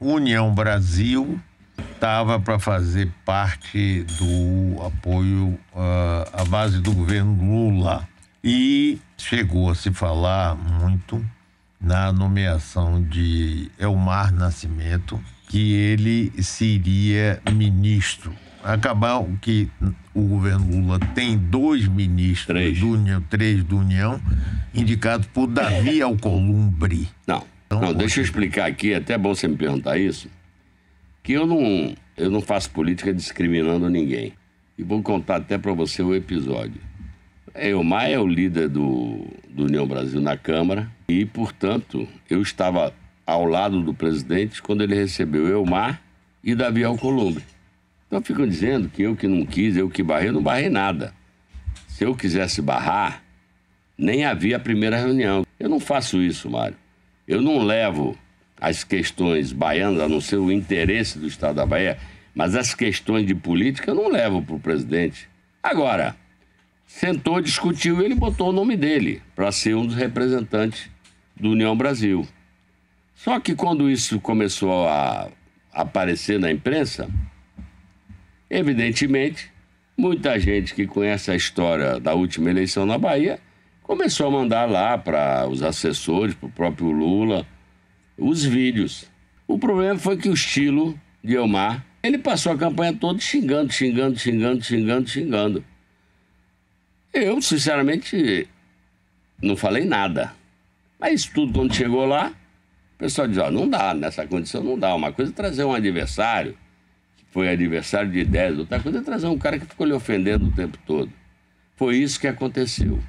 União Brasil estava para fazer parte do apoio uh, à base do governo Lula. E chegou a se falar muito na nomeação de Elmar Nascimento, que ele seria ministro. Acabar que o governo Lula tem dois ministros três. do União, três do União, indicado por Davi Alcolumbre. Não. Não, não deixa eu explicar aqui, é até é bom você me perguntar isso, que eu não, eu não faço política discriminando ninguém. E vou contar até para você o episódio. Elmar é, é o líder do, do União Brasil na Câmara e, portanto, eu estava ao lado do presidente quando ele recebeu Elmar e Davi Alcolumbre. Então ficam dizendo que eu que não quis, eu que barrei, eu não barrei nada. Se eu quisesse barrar, nem havia a primeira reunião. Eu não faço isso, Mário. Eu não levo as questões baianas, a não ser o interesse do Estado da Bahia, mas as questões de política eu não levo para o presidente. Agora, sentou, discutiu e ele botou o nome dele para ser um dos representantes do União Brasil. Só que quando isso começou a aparecer na imprensa, evidentemente, muita gente que conhece a história da última eleição na Bahia começou a mandar lá para os assessores, para o próprio Lula, os vídeos. O problema foi que o estilo de Elmar, ele passou a campanha toda xingando, xingando, xingando, xingando, xingando. Eu, sinceramente, não falei nada. Mas isso tudo, quando chegou lá, o pessoal diz, ó, não dá, nessa condição não dá. Uma coisa é trazer um adversário, que foi adversário de 10, outra coisa é trazer um cara que ficou lhe ofendendo o tempo todo. Foi isso que aconteceu.